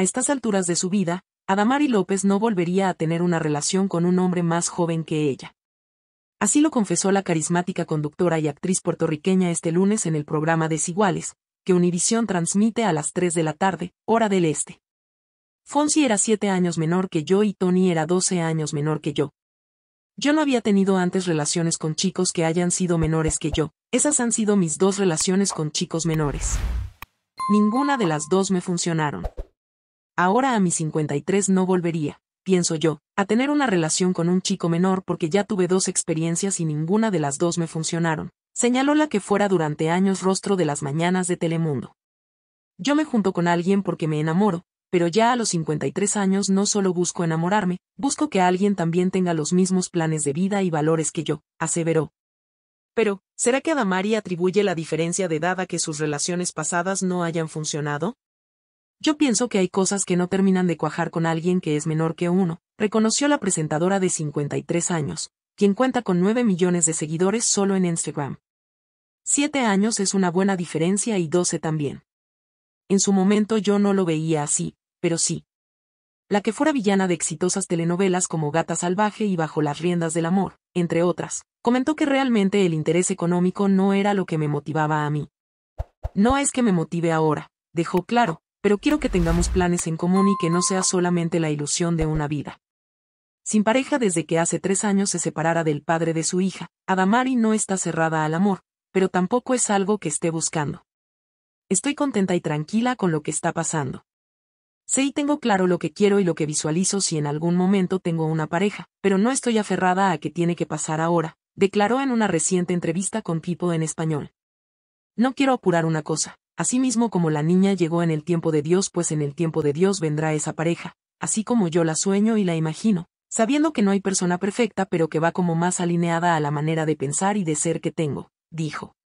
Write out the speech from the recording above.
A estas alturas de su vida, Adamari López no volvería a tener una relación con un hombre más joven que ella. Así lo confesó la carismática conductora y actriz puertorriqueña este lunes en el programa Desiguales, que Univisión transmite a las 3 de la tarde, hora del este. Fonsi era 7 años menor que yo y Tony era 12 años menor que yo. Yo no había tenido antes relaciones con chicos que hayan sido menores que yo. Esas han sido mis dos relaciones con chicos menores. Ninguna de las dos me funcionaron. Ahora a mis 53 no volvería, pienso yo, a tener una relación con un chico menor porque ya tuve dos experiencias y ninguna de las dos me funcionaron, señaló la que fuera durante años rostro de las mañanas de Telemundo. Yo me junto con alguien porque me enamoro, pero ya a los 53 años no solo busco enamorarme, busco que alguien también tenga los mismos planes de vida y valores que yo, aseveró. Pero, ¿será que Adamari atribuye la diferencia de edad a que sus relaciones pasadas no hayan funcionado? Yo pienso que hay cosas que no terminan de cuajar con alguien que es menor que uno, reconoció la presentadora de 53 años, quien cuenta con 9 millones de seguidores solo en Instagram. «Siete años es una buena diferencia y 12 también. En su momento yo no lo veía así, pero sí. La que fuera villana de exitosas telenovelas como Gata Salvaje y Bajo las Riendas del Amor, entre otras, comentó que realmente el interés económico no era lo que me motivaba a mí. No es que me motive ahora, dejó claro, pero quiero que tengamos planes en común y que no sea solamente la ilusión de una vida. Sin pareja desde que hace tres años se separara del padre de su hija, Adamari no está cerrada al amor, pero tampoco es algo que esté buscando. Estoy contenta y tranquila con lo que está pasando. Sé y tengo claro lo que quiero y lo que visualizo si en algún momento tengo una pareja, pero no estoy aferrada a que tiene que pasar ahora, declaró en una reciente entrevista con Pipo en español. No quiero apurar una cosa, Asimismo como la niña llegó en el tiempo de Dios, pues en el tiempo de Dios vendrá esa pareja, así como yo la sueño y la imagino, sabiendo que no hay persona perfecta pero que va como más alineada a la manera de pensar y de ser que tengo, dijo.